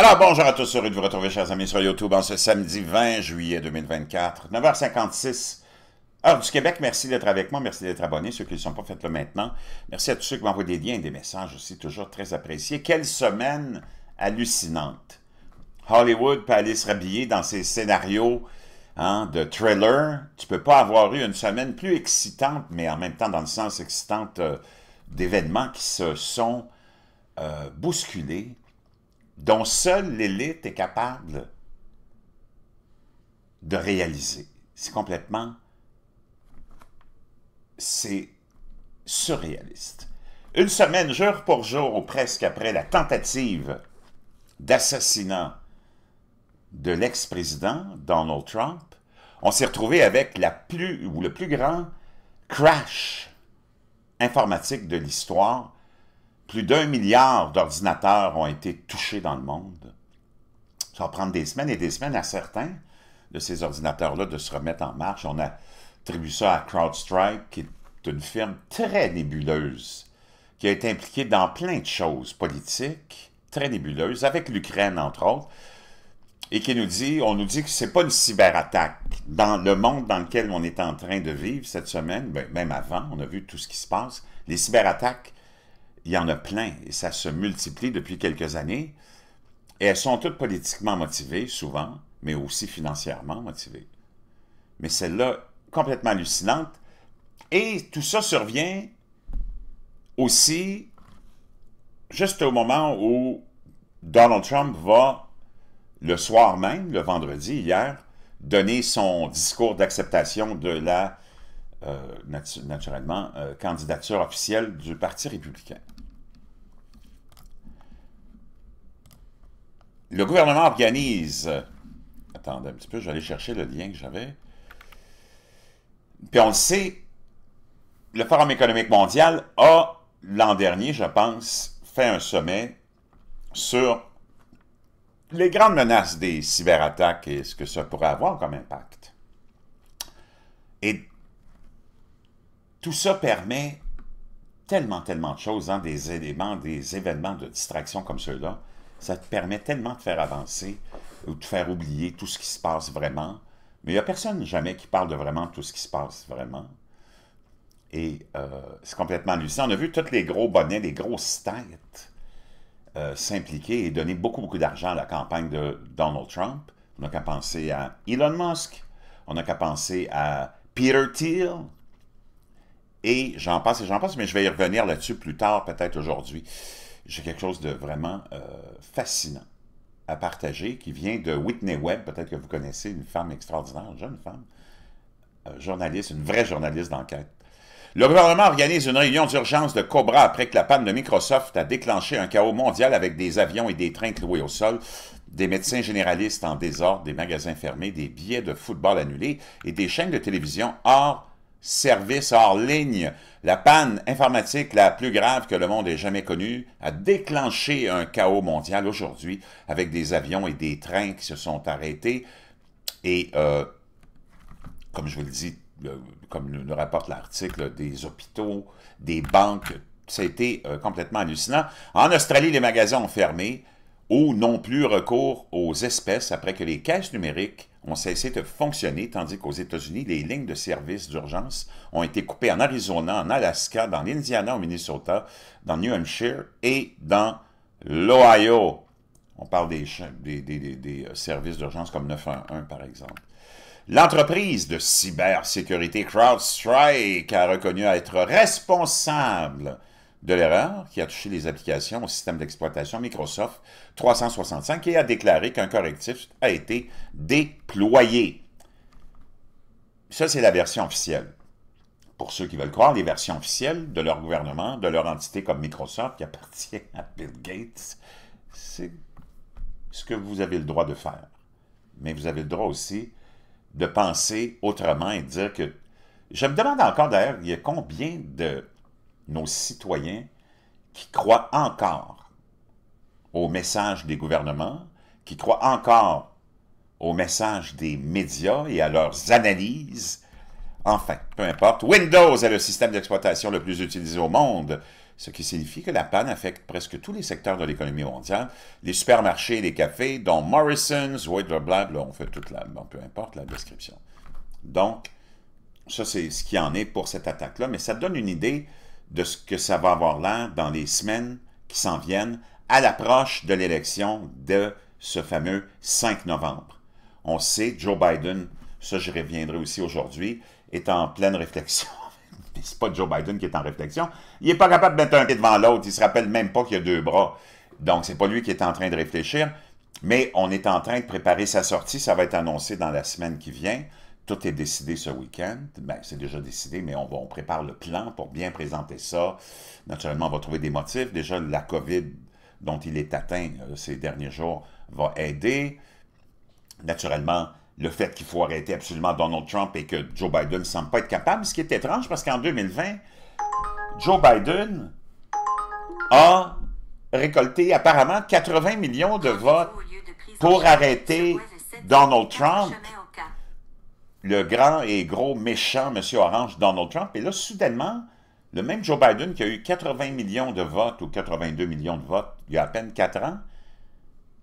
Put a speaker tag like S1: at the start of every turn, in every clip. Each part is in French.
S1: Alors, bonjour à tous, heureux de vous retrouver, chers amis, sur YouTube en ce samedi 20 juillet 2024, 9h56, heure du Québec. Merci d'être avec moi, merci d'être abonné, ceux qui ne sont pas faits là maintenant. Merci à tous ceux qui m'envoient des liens et des messages aussi, toujours très appréciés. Quelle semaine hallucinante! Hollywood peut aller se rhabiller dans ses scénarios hein, de thriller. Tu ne peux pas avoir eu une semaine plus excitante, mais en même temps dans le sens excitante euh, d'événements qui se sont euh, bousculés dont seule l'élite est capable de réaliser. C'est complètement... C'est surréaliste. Une semaine jour pour jour ou presque après la tentative d'assassinat de l'ex-président Donald Trump, on s'est retrouvé avec la plus, ou le plus grand crash informatique de l'histoire plus d'un milliard d'ordinateurs ont été touchés dans le monde. Ça va prendre des semaines et des semaines à certains de ces ordinateurs-là de se remettre en marche. On attribue ça à CrowdStrike, qui est une firme très nébuleuse, qui a été impliquée dans plein de choses politiques, très nébuleuses, avec l'Ukraine, entre autres, et qui nous dit, on nous dit que c'est pas une cyberattaque. Dans le monde dans lequel on est en train de vivre cette semaine, ben, même avant, on a vu tout ce qui se passe, les cyberattaques il y en a plein et ça se multiplie depuis quelques années. Et elles sont toutes politiquement motivées, souvent, mais aussi financièrement motivées. Mais celle-là, complètement hallucinante. Et tout ça survient aussi juste au moment où Donald Trump va, le soir même, le vendredi, hier, donner son discours d'acceptation de la euh, naturellement, euh, candidature officielle du Parti républicain. Le gouvernement organise... Euh, attendez un petit peu, je vais aller chercher le lien que j'avais. Puis on le sait, le Forum économique mondial a, l'an dernier, je pense, fait un sommet sur les grandes menaces des cyberattaques et ce que ça pourrait avoir comme impact. Et tout ça permet tellement, tellement de choses, dans hein, des éléments, des événements de distraction comme ceux-là. Ça te permet tellement de faire avancer ou de faire oublier tout ce qui se passe vraiment. Mais il n'y a personne jamais qui parle de vraiment tout ce qui se passe vraiment. Et euh, c'est complètement hallucinant. On a vu tous les gros bonnets, les grosses têtes euh, s'impliquer et donner beaucoup, beaucoup d'argent à la campagne de Donald Trump. On n'a qu'à penser à Elon Musk. On n'a qu'à penser à Peter Thiel, et j'en passe et j'en passe, mais je vais y revenir là-dessus plus tard, peut-être aujourd'hui. J'ai quelque chose de vraiment euh, fascinant à partager qui vient de Whitney Webb, peut-être que vous connaissez, une femme extraordinaire, une jeune femme, euh, journaliste, une vraie journaliste d'enquête. Le gouvernement organise une réunion d'urgence de Cobra après que la panne de Microsoft a déclenché un chaos mondial avec des avions et des trains cloués au sol, des médecins généralistes en désordre, des magasins fermés, des billets de football annulés et des chaînes de télévision hors service hors ligne. La panne informatique la plus grave que le monde ait jamais connue a déclenché un chaos mondial aujourd'hui avec des avions et des trains qui se sont arrêtés. Et euh, comme je vous le dis, comme nous rapporte l'article, des hôpitaux, des banques, ça a été euh, complètement hallucinant. En Australie, les magasins ont fermé ou n'ont plus recours aux espèces après que les caisses numériques ont cessé de fonctionner, tandis qu'aux États-Unis, les lignes de services d'urgence ont été coupées en Arizona, en Alaska, dans l'Indiana, au Minnesota, dans New Hampshire et dans l'Ohio. On parle des, des, des, des euh, services d'urgence comme 911, par exemple. L'entreprise de cybersécurité CrowdStrike a reconnu être responsable de l'erreur qui a touché les applications au système d'exploitation Microsoft 365 et a déclaré qu'un correctif a été déployé. Ça, c'est la version officielle. Pour ceux qui veulent croire, les versions officielles de leur gouvernement, de leur entité comme Microsoft qui appartient à Bill Gates, c'est ce que vous avez le droit de faire. Mais vous avez le droit aussi de penser autrement et de dire que... Je me demande encore d'ailleurs, il y a combien de nos citoyens qui croient encore au message des gouvernements, qui croient encore au message des médias et à leurs analyses. Enfin, peu importe, Windows est le système d'exploitation le plus utilisé au monde, ce qui signifie que la panne affecte presque tous les secteurs de l'économie mondiale, les supermarchés, les cafés, dont Morrison's, bla on fait toute la... peu importe la description. Donc, ça, c'est ce qui en est pour cette attaque-là, mais ça donne une idée de ce que ça va avoir l'air dans les semaines qui s'en viennent à l'approche de l'élection de ce fameux 5 novembre. On sait, Joe Biden, ça je reviendrai aussi aujourd'hui, est en pleine réflexion. c'est pas Joe Biden qui est en réflexion. Il n'est pas capable de mettre un pied devant l'autre. Il se rappelle même pas qu'il y a deux bras. Donc, c'est pas lui qui est en train de réfléchir. Mais on est en train de préparer sa sortie. Ça va être annoncé dans la semaine qui vient tout est décidé ce week-end. Ben, c'est déjà décidé, mais on, va, prépare le plan pour bien présenter ça. Naturellement, on va trouver des motifs. Déjà, la COVID dont il est atteint euh, ces derniers jours va aider. Naturellement, le fait qu'il faut arrêter absolument Donald Trump et que Joe Biden ne semble pas être capable, ce qui est étrange parce qu'en 2020, Joe Biden a récolté apparemment 80 millions de votes pour arrêter Donald Trump le grand et gros méchant Monsieur Orange Donald Trump. Et là, soudainement, le même Joe Biden qui a eu 80 millions de votes ou 82 millions de votes il y a à peine 4 ans,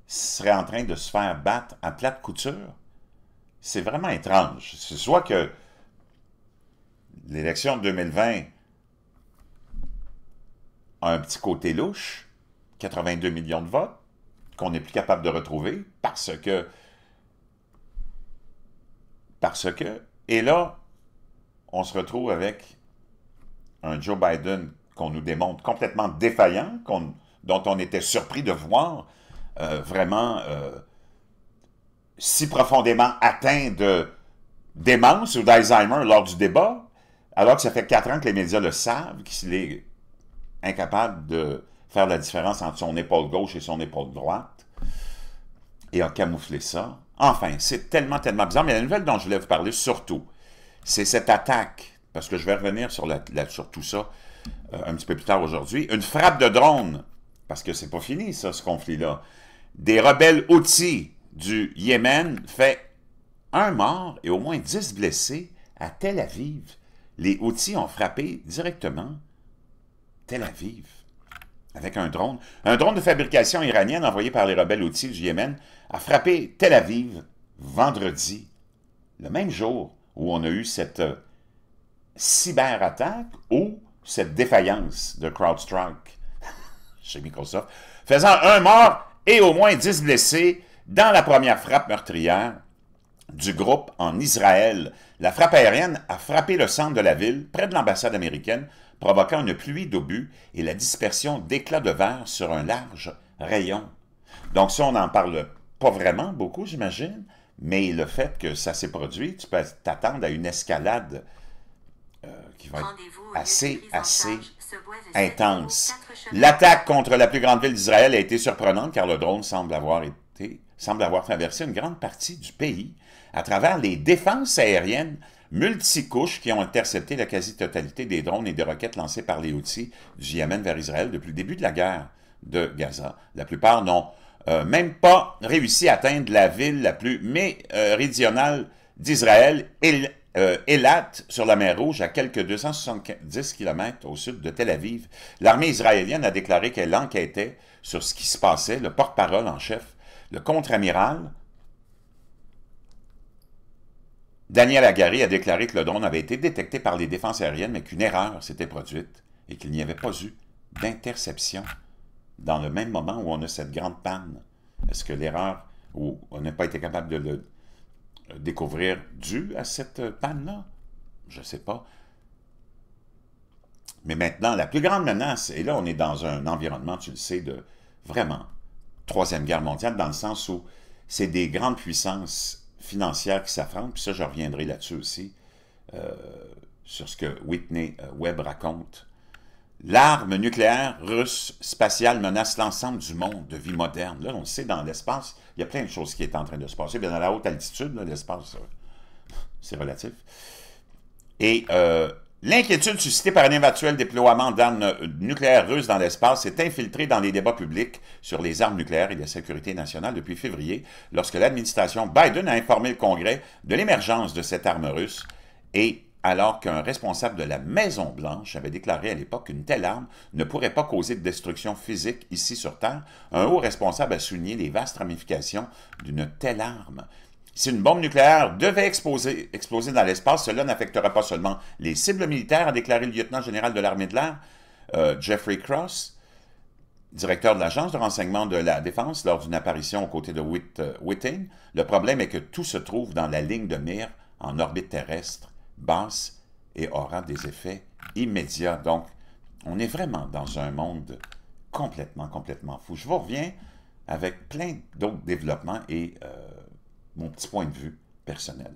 S1: serait en train de se faire battre à plate couture. C'est vraiment étrange. C'est soit que l'élection de 2020 a un petit côté louche, 82 millions de votes, qu'on n'est plus capable de retrouver parce que parce que, et là, on se retrouve avec un Joe Biden qu'on nous démontre complètement défaillant, dont on était surpris de voir euh, vraiment euh, si profondément atteint de démence ou d'Alzheimer lors du débat, alors que ça fait quatre ans que les médias le savent, qu'il est incapable de faire la différence entre son épaule gauche et son épaule droite, et a camouflé ça. Enfin, c'est tellement, tellement bizarre. Mais la nouvelle dont je voulais vous parler surtout, c'est cette attaque, parce que je vais revenir sur, tout ça euh, un petit peu plus tard aujourd'hui, une frappe de drone, parce que c'est pas fini, ça, ce conflit-là. Des rebelles outils du Yémen fait un mort et au moins dix blessés à Tel Aviv. Les outils ont frappé directement Tel Aviv avec un drone. Un drone de fabrication iranienne envoyé par les rebelles outils du Yémen a frappé Tel Aviv vendredi, le même jour où on a eu cette euh, cyberattaque ou cette défaillance de CrowdStrike chez Microsoft, faisant un mort et au moins dix blessés dans la première frappe meurtrière du groupe en Israël. La frappe aérienne a frappé le centre de la ville, près de l'ambassade américaine, provoquant une pluie d'obus et la dispersion d'éclats de verre sur un large rayon. Donc ça, on n'en parle pas vraiment beaucoup, j'imagine, mais le fait que ça s'est produit, tu peux t'attendre à une escalade euh, qui va être assez, assez intense. L'attaque contre la plus grande ville d'Israël a été surprenante car le drone semble avoir, été, semble avoir traversé une grande partie du pays à travers les défenses aériennes multicouches qui ont intercepté la quasi-totalité des drones et des roquettes lancées par les outils du Yémen vers Israël depuis le début de la guerre de Gaza. La plupart n'ont euh, même pas réussi à atteindre la ville la plus méridionale d'Israël, euh, Elat, sur la mer Rouge, à quelques 270 km au sud de Tel Aviv. L'armée israélienne a déclaré qu'elle enquêtait sur ce qui se passait. Le porte-parole en chef, le contre-amiral Daniel Agari a déclaré que le drone avait été détecté par les défenses aériennes, mais qu'une erreur s'était produite et qu'il n'y avait pas eu d'interception dans le même moment où on a cette grande panne. Est-ce que l'erreur, ou on n'a pas été capable de le découvrir dû à cette panne-là? Je ne sais pas. Mais maintenant, la plus grande menace, et là on est dans un environnement, tu le sais, de vraiment Troisième Guerre mondiale, dans le sens où c'est des grandes puissances financière qui s'affrontent, puis ça, je reviendrai là-dessus aussi, euh, sur ce que Whitney euh, Webb raconte. L'arme nucléaire russe spatiale menace l'ensemble du monde de vie moderne. Là, on sait, dans l'espace, il y a plein de choses qui sont en train de se passer. Bien, dans la haute altitude, l'espace, euh, c'est relatif. Et L'inquiétude suscitée par un éventuel déploiement d'armes nucléaires russes dans l'espace s'est infiltrée dans les débats publics sur les armes nucléaires et la sécurité nationale depuis février, lorsque l'administration Biden a informé le Congrès de l'émergence de cette arme russe et alors qu'un responsable de la Maison-Blanche avait déclaré à l'époque qu'une telle arme ne pourrait pas causer de destruction physique ici sur Terre, un haut responsable a souligné les vastes ramifications d'une telle arme si une bombe nucléaire devait exploser, dans l'espace, cela n'affectera pas seulement les cibles militaires, a déclaré le lieutenant général de l'armée de l'air, euh, Jeffrey Cross, directeur de l'Agence de renseignement de la Défense, lors d'une apparition aux côtés de Whit, euh, Le problème est que tout se trouve dans la ligne de mire en orbite terrestre basse et aura des effets immédiats. Donc, on est vraiment dans un monde complètement, complètement fou. Je vous reviens avec plein d'autres développements et euh, mon petit point de vue personnel.